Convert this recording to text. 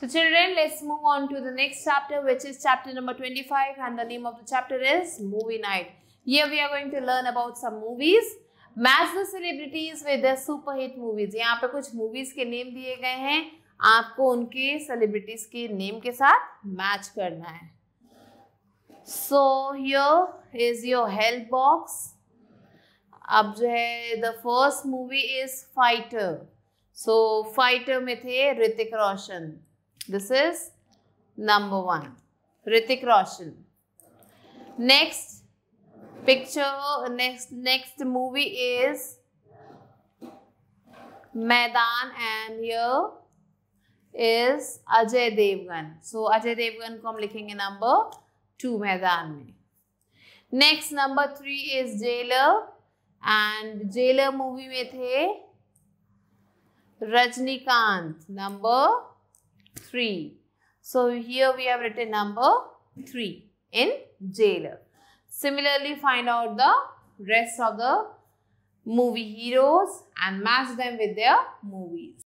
So children, let's move on to the next chapter, which is chapter number 25 and the name of the chapter is Movie Night. Here we are going to learn about some movies. Match the celebrities with their superhit movies. यहाँ पे कुछ movies के name दिए गए हैं आपको उनके celebrities के name के साथ match करना है So here is your help box. अब जो है the first movie is Fighter. So so, Fighter में थे ऋतिक रोशन This is number 1 Ritik Roshan. Next picture, next next movie is Maidan and here is Ajay Devgan. So Ajay Devgan ko hum likhenge number 2 maidan mein Next number three is Jailer and Jailer movie में थे Rajinikanth number 3. So here we have written number 3 in jailer. Similarly, find out the rest of the movie heroes and match them with their movies.